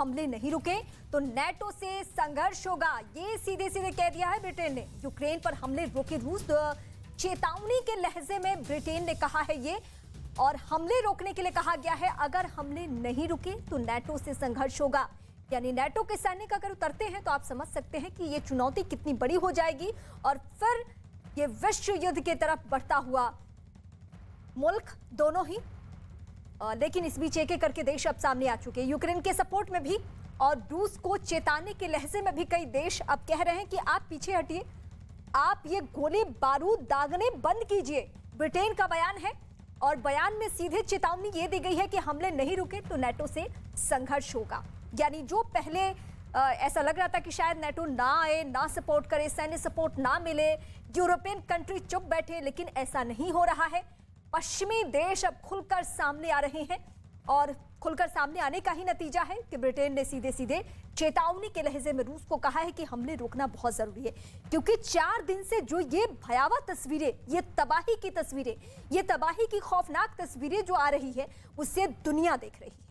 हमले नहीं रुके तो नेटो से संघर्ष होगा ये सीधे सीधे कह दिया है ब्रिटेन ने यूक्रेन पर हमले रोके रूस चेतावनी के लहजे में ब्रिटेन ने कहा है ये और हमले रोकने के लिए कहा गया है अगर हमले नहीं रुके तो नेटो से संघर्ष होगा यानी नेटो के सैनिक अगर उतरते हैं तो आप समझ सकते हैं कि ये चुनौती कितनी बड़ी हो जाएगी और फिर ये विश्व युद्ध की तरफ बढ़ता हुआ मुल्क दोनों ही लेकिन इस बीच एक एक करके देश अब सामने आ चुके हैं यूक्रेन के सपोर्ट में भी और रूस को चेताने के लहजे में भी कई देश अब कह रहे हैं कि आप पीछे हटिए आप ये गोले बारूद दागने बंद कीजिए ब्रिटेन का बयान है और बयान में सीधे चेतावनी ये दी गई है कि हमले नहीं रुके तो नेटो से संघर्ष होगा यानी जो पहले आ, ऐसा लग रहा था कि शायद नेटो ना आए ना सपोर्ट करे सैन्य सपोर्ट ना मिले यूरोपियन कंट्री चुप बैठे लेकिन ऐसा नहीं हो रहा है पश्चिमी देश अब खुलकर सामने आ रहे हैं और खुलकर सामने आने का ही नतीजा है कि ब्रिटेन ने सीधे सीधे चेतावनी के लहजे में रूस को कहा है कि हमले रोकना बहुत जरूरी है क्योंकि चार दिन से जो ये भयावह तस्वीरें ये तबाही की तस्वीरें ये तबाही की खौफनाक तस्वीरें जो आ रही है उससे दुनिया देख रही है